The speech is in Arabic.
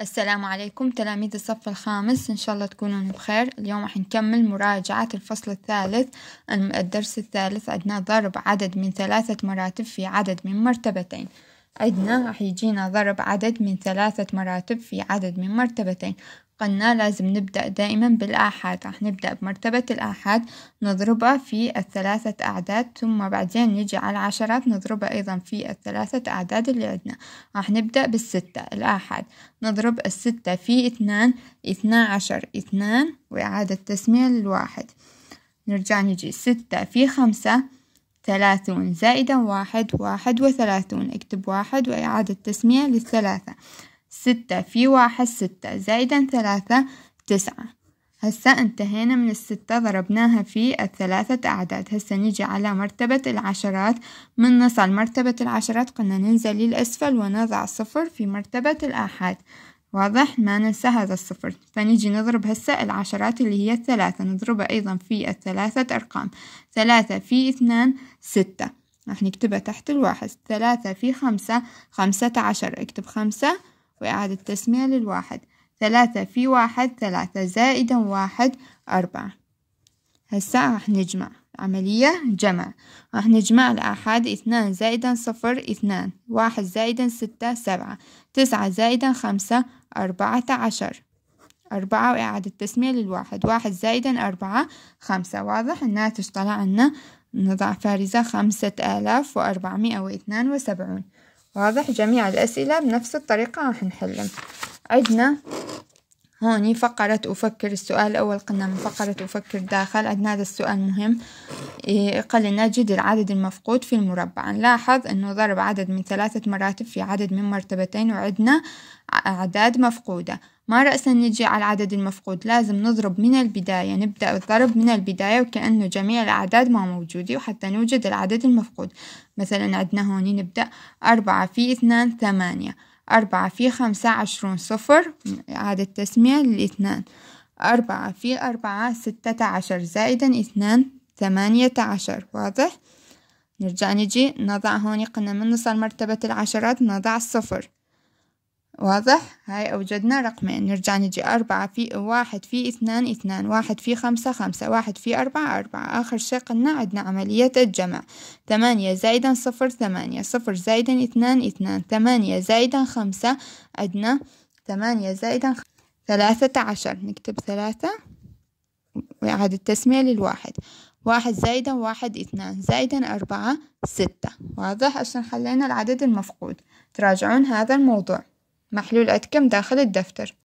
السلام عليكم تلاميذ الصف الخامس إن شاء الله تكونون بخير اليوم راح نكمل مراجعة الفصل الثالث الدرس الثالث عندنا ضرب عدد من ثلاثة مراتب في عدد من مرتبتين عندنا راح يجينا ضرب عدد من ثلاثة مراتب في عدد من مرتبتين قلنا لازم نبدأ دائما بالآحاد راح نبدأ بمرتبة الآحاد نضربها في الثلاثة أعداد ثم بعدين نجي على العشرات نضربها أيضا في الثلاثة أعداد اللي عندنا راح نبدأ بالستة الآحاد نضرب الستة في اثنان اثنا عشر اثنان وإعادة تسمية للواحد نرجع نجي ستة في خمسة ثلاثون زائدا واحد واحد وثلاثون اكتب واحد وإعادة تسمية للثلاثة ستة في واحد ستة زائدا ثلاثة تسعة هسا انتهينا من الستة ضربناها في الثلاثة أعداد هسا نيجي على مرتبة العشرات من نصل مرتبة العشرات قلنا ننزل للأسفل ونضع صفر في مرتبة الآحاد واضح ما ننسى هذا الصفر فنيجي نضرب هسا العشرات اللي هي الثلاثة نضربها أيضا في الثلاثة أرقام ثلاثة في اثنان ستة راح نكتبها تحت الواحد ثلاثة في خمسة خمسة عشر اكتب خمسة وإعادة تسمية للواحد ثلاثة في واحد ثلاثة زائدا واحد أربعة هسا راح نجمع عملية جمع راح نجمع الآحاد اثنان زائدا صفر اثنان واحد زائدا ستة سبعة تسعة زائدا خمسة أربعة عشر أربعة وإعادة تسمية للواحد واحد زائدا أربعة خمسة واضح الناتج طلع عنا نضع فارزة خمسة آلاف وأربعمائة واثنان وسبعون واضح جميع الأسئلة بنفس الطريقة راح نحلهم عندنا هوني فقرة أفكر السؤال الأول قلنا من فقرة أفكر داخل عندنا هذا السؤال مهم إيه، قال لنا جد العدد المفقود في المربع نلاحظ أنه ضرب عدد من ثلاثة مراتب في عدد من مرتبتين وعدنا أعداد مفقودة ما رأسا نجي على العدد المفقود لازم نضرب من البداية نبدأ الضرب من البداية وكأنه جميع الأعداد ما موجودة وحتى نوجد العدد المفقود مثلا عندنا هوني نبدأ أربعة في اثنان ثمانية أربعة في خمسة عشرون صفر إعادة تسمية للاثنان أربعة في أربعة ستة عشر زائدا اثنان ثمانية عشر واضح؟ نرجع نجي نضع هون قلنا من نصل مرتبة العشرات نضع الصفر واضح هاي أوجدنا رقمين نرجع نجي أربعة في واحد في اثنان اثنان واحد في خمسة خمسة واحد في أربعة أربعة آخر شيء قلنا عدنا عملية الجمع ثمانية زائدا صفر ثمانية صفر زائدا اثنان اثنان ثمانية زائدا خمسة عدنا ثمانية زائدا ثلاثة عشر نكتب ثلاثة وإعادة التسمية للواحد واحد زائدا واحد اثنان زائدا أربعة ستة واضح عشان حلينا العدد المفقود تراجعون هذا الموضوع محلول أد داخل الدفتر